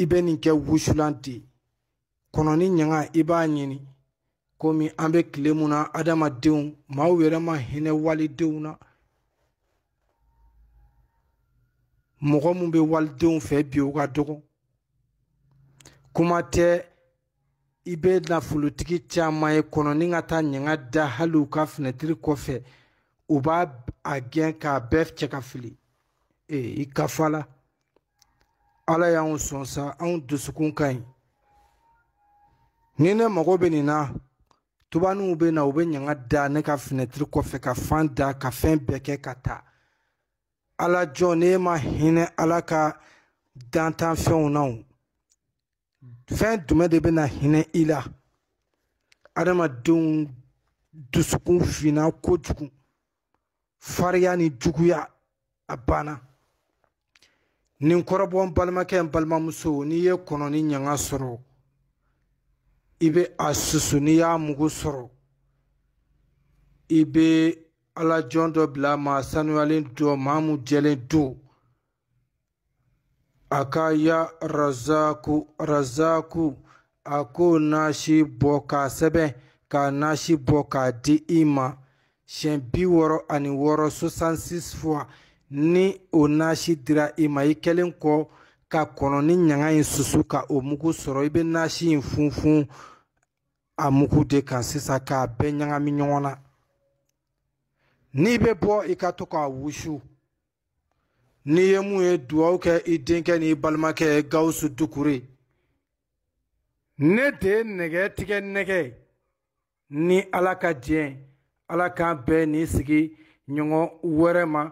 i bɛ nin kɛ wusulan ten kɔnɔni ɲaga i b'a ɲini komi an bɛ tile mun na adamadenw maaw yɛrɛ ma hinɛ walidenw na mɔgɔ mun bɛ walidenw fɛ bi o ka dɔgɔ kuma tɛ i bɛ nafolotigi caman ye kɔnɔni ka taa ɲaga da hali u ka finɛtiri kɔfɛ u b'a a gɛn k'a bɛɛ cɛ ka fili ee i kafa la ala y'anw sɔn sa anw dusukun ka ɲi ni ne mago bɛ nin na tubaninw bɛ na u bɛ ɲaga da ne ka finɛtiri kɔfɛ ka fan da ka fɛn bɛɛ kɛ ka taa ala jɔn ne ma hinɛ ala ka dantan fɛnw na o fɛn jumɛn de bɛ na hinɛ i la adamadenw dusukun finna kojugu farinya ni juguya a banna ninkɔrɔbɔ n balimakɛ n balimamuso n'i ye kɔnɔ ni ɲaŋa sɔrɔ i bɛ a susu n'i y'a mugu sɔrɔ i bɛ ala jɔn dɔ bila maa sanuyalen dɔ maa mu jɛlen don a ka ya razaku razaku a k'o nasi bɔ k'a sɛbɛn k'a nasi bɔ k'a di i ma siɲɛ bi wɔɔrɔ ani wɔɔrɔ sosan fois ni o nasi dira i ma i kɛlen kɔ ka kɔnɔ ni ɲaga in susu ka o mugu sɔrɔ i bɛ nasi in funfun a mugu de kan sisan k'a bɛɛ ɲagami ɲɔgɔn na n'i bɛ bɔ i ka to k'a wusu n'i ye mun ye duwawu kɛ i denkɛ n'i balimakɛ ye gawusu dukure ne de ye nɛgɛ tigɛ nɛgɛ ni ala ka diɲɛ ala k'an bɛɛ n'i sigi ɲɔgɔn wɛrɛ ma